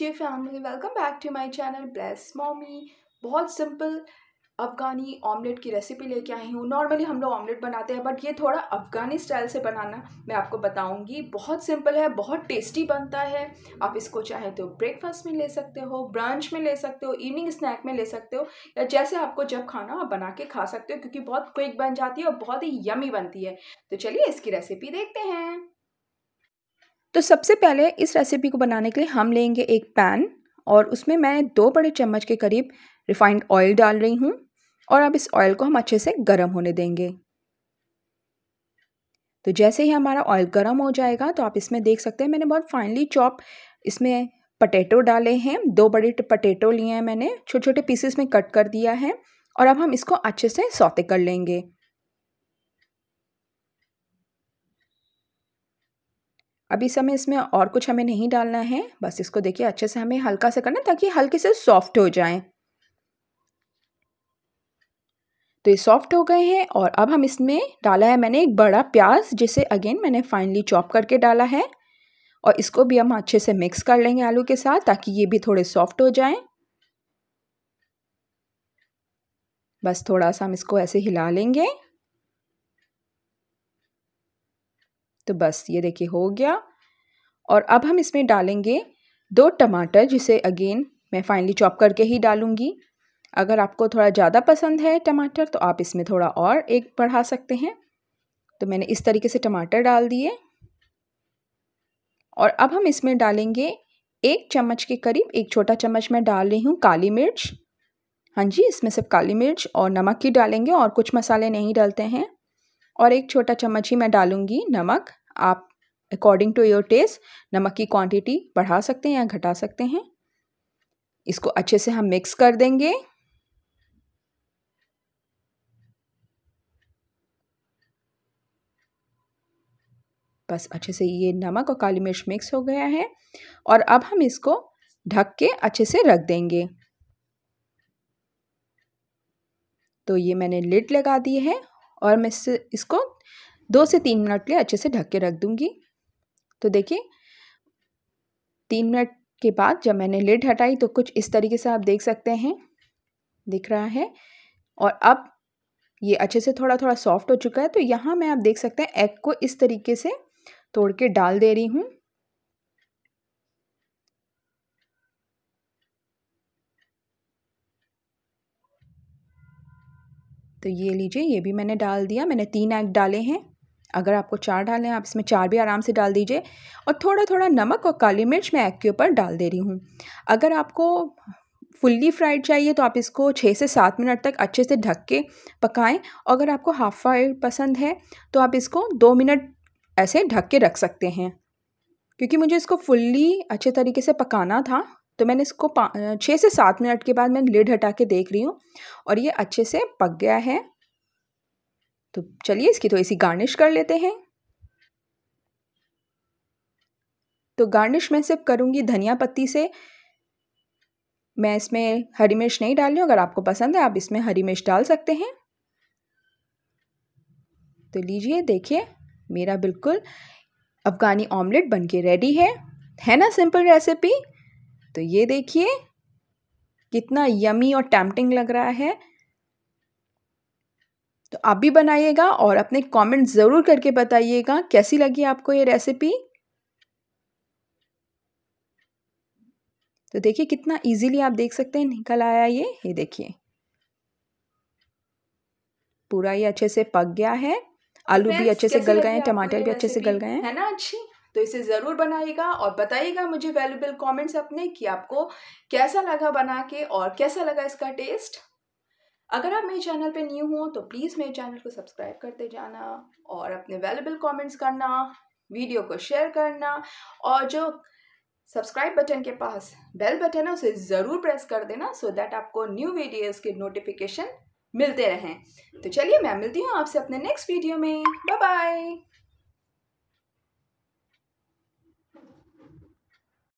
dear family welcome back to my channel bless mommy बहुत simple Afghani omelette की recipe लेके आई हूँ नॉर्मली हम लोग ऑमलेट बनाते हैं बट ये थोड़ा अफ़गानी स्टाइल से बनाना मैं आपको बताऊँगी बहुत सिंपल है बहुत टेस्टी बनता है आप इसको चाहे तो ब्रेकफास्ट में ले सकते हो ब्रंच में ले सकते हो इवनिंग स्नैक में ले सकते हो या जैसे आपको जब खाना आप बना के खा सकते हो क्योंकि बहुत क्विक बन जाती है और बहुत ही यमी बनती है तो चलिए इसकी रेसिपी देखते हैं तो सबसे पहले इस रेसिपी को बनाने के लिए हम लेंगे एक पैन और उसमें मैं दो बड़े चम्मच के करीब रिफाइंड ऑयल डाल रही हूँ और अब इस ऑयल को हम अच्छे से गर्म होने देंगे तो जैसे ही हमारा ऑयल गर्म हो जाएगा तो आप इसमें देख सकते हैं मैंने बहुत फाइनली चॉप इसमें पटेटो डाले हैं दो बड़े पटेटो लिए हैं मैंने छोटे छोटे पीसेस में कट कर दिया है और अब हम इसको अच्छे से सौते कर लेंगे अब इस समय इसमें और कुछ हमें नहीं डालना है बस इसको देखिए अच्छे से हमें हल्का सा करना ताकि हल्के से सॉफ्ट हो जाए तो ये सॉफ्ट हो गए हैं और अब हम इसमें डाला है मैंने एक बड़ा प्याज जिसे अगेन मैंने फाइनली चॉप करके डाला है और इसको भी हम अच्छे से मिक्स कर लेंगे आलू के साथ ताकि ये भी थोड़े सॉफ्ट हो जाए बस थोड़ा सा हम इसको ऐसे हिला लेंगे तो बस ये देखिए हो गया और अब हम इसमें डालेंगे दो टमाटर जिसे अगेन मैं फाइनली चॉप करके ही डालूँगी अगर आपको थोड़ा ज़्यादा पसंद है टमाटर तो आप इसमें थोड़ा और एक बढ़ा सकते हैं तो मैंने इस तरीके से टमाटर डाल दिए और अब हम इसमें डालेंगे एक चम्मच के करीब एक छोटा चम्मच मैं डाल रही हूँ काली मिर्च हाँ जी इसमें सिर्फ काली मिर्च और नमक ही डालेंगे और कुछ मसाले नहीं डालते हैं और एक छोटा चम्मच ही मैं डालूँगी नमक आप अकॉर्डिंग टू योर टेस्ट नमक की क्वांटिटी बढ़ा सकते हैं या घटा सकते हैं इसको अच्छे से हम मिक्स कर देंगे बस अच्छे से ये नमक और काली मिर्च मिक्स हो गया है और अब हम इसको ढक के अच्छे से रख देंगे तो ये मैंने लिड लगा दी है और मैं इसको दो से तीन मिनट के लिए अच्छे से ढक के रख दूँगी तो देखिए तीन मिनट के बाद जब मैंने लिड हटाई तो कुछ इस तरीके से आप देख सकते हैं दिख रहा है और अब ये अच्छे से थोड़ा थोड़ा सॉफ्ट हो चुका है तो यहाँ मैं आप देख सकते हैं एग को इस तरीके से तोड़ के डाल दे रही हूँ तो ये लीजिए ये भी मैंने डाल दिया मैंने तीन एग डाले हैं अगर आपको चार डालने हैं आप इसमें चार भी आराम से डाल दीजिए और थोड़ा थोड़ा नमक और काली मिर्च मैं एग के ऊपर डाल दे रही हूँ अगर आपको फुल्ली फ्राइड चाहिए तो आप इसको छः से सात मिनट तक अच्छे से ढक के पकाएं और अगर आपको हाफ़ फ्राइड पसंद है तो आप इसको दो मिनट ऐसे ढक के रख सकते हैं क्योंकि मुझे इसको फुल्ली अच्छे तरीके से पकाना था तो मैंने इसको छः से सात मिनट के बाद मैं लिड हटा के देख रही हूँ और ये अच्छे से पक गया है तो चलिए इसकी थोड़ी सी गार्निश कर लेते हैं तो गार्निश मैं सिर्फ करूँगी धनिया पत्ती से मैं इसमें हरी मिर्च नहीं डाल रही हूँ अगर आपको पसंद है आप इसमें हरी मिर्च डाल सकते हैं तो लीजिए देखिए मेरा बिल्कुल अफ़गानी ऑमलेट बनके रेडी है है ना सिंपल रेसिपी तो ये देखिए कितना यमी और टैम्पटिंग लग रहा है तो आप भी बनाइएगा और अपने कमेंट ज़रूर करके बताइएगा कैसी लगी आपको ये रेसिपी तो देखिए कितना इजीली आप देख सकते हैं निकल आया ये ये देखिए पूरा ये अच्छे से पक गया है तो आलू भी अच्छे से गल गए हैं टमाटर भी अच्छे से गल गए हैं है ना अच्छी तो इसे ज़रूर बनाइएगा और बताइएगा मुझे वैल्यूबल कमेंट्स अपने कि आपको कैसा लगा बना के और कैसा लगा इसका टेस्ट अगर आप मेरे चैनल पे न्यू हो तो प्लीज़ मेरे चैनल को सब्सक्राइब करते जाना और अपने अवेलेबल कमेंट्स करना वीडियो को शेयर करना और जो सब्सक्राइब बटन के पास बेल बटन है उसे ज़रूर प्रेस कर देना सो so दैट आपको न्यू वीडियोस के नोटिफिकेशन मिलते रहें तो चलिए मैं मिलती हूँ आपसे अपने नेक्स्ट वीडियो में बाय बाय